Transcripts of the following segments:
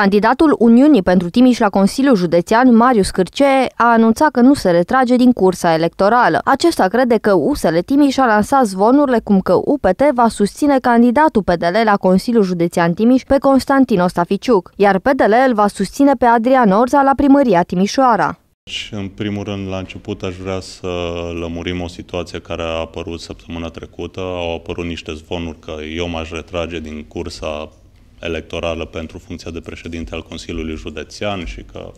Candidatul Uniunii pentru Timiș la Consiliul Județean, Marius Cârce, a anunțat că nu se retrage din cursa electorală. Acesta crede că USL Timiș a lansat zvonurile cum că UPT va susține candidatul PDL la Consiliul Județean Timiș pe Constantin Ostaficiuc, iar PDL îl va susține pe Adrian Orza la primăria Timișoara. Deci, în primul rând, la început aș vrea să lămurim o situație care a apărut săptămâna trecută. Au apărut niște zvonuri că eu m-aș retrage din cursa electorală pentru funcția de președinte al Consiliului Județean și că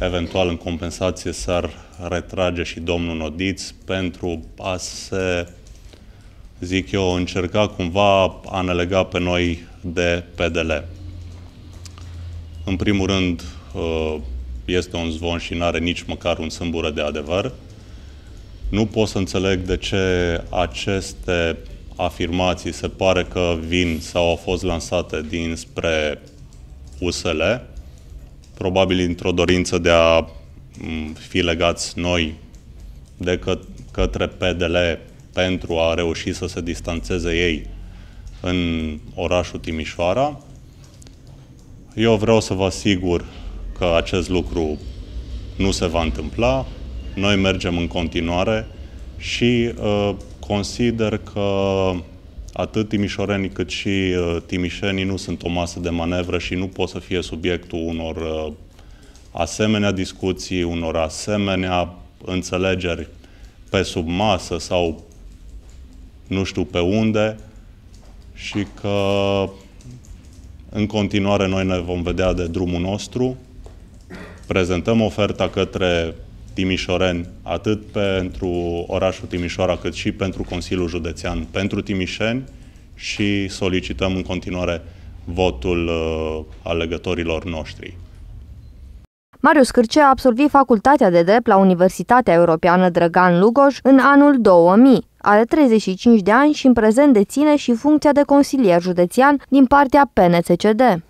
eventual în compensație s-ar retrage și domnul Nodiț pentru a se, zic eu, încerca cumva a ne lega pe noi de PDL. În primul rând, ă, este un zvon și nu are nici măcar un sâmbură de adevăr. Nu pot să înțeleg de ce aceste afirmații se pare că vin sau au fost lansate dinspre USL, probabil într-o dorință de a fi legați noi de că, către PDL pentru a reuși să se distanțeze ei în orașul Timișoara. Eu vreau să vă asigur că acest lucru nu se va întâmpla. Noi mergem în continuare și uh, Consider că atât timișorenii cât și uh, timișenii nu sunt o masă de manevră și nu pot să fie subiectul unor uh, asemenea discuții, unor asemenea înțelegeri pe sub masă sau nu știu pe unde și că în continuare noi ne vom vedea de drumul nostru, prezentăm oferta către timișoreni, atât pentru orașul Timișoara, cât și pentru Consiliul Județean, pentru timișeni și solicităm în continuare votul uh, alegătorilor noștri. Marius Cârcea a absolvit facultatea de drept la Universitatea Europeană Drăgan Lugoj în anul 2000. Are 35 de ani și în prezent deține și funcția de consilier județean din partea PNCCD.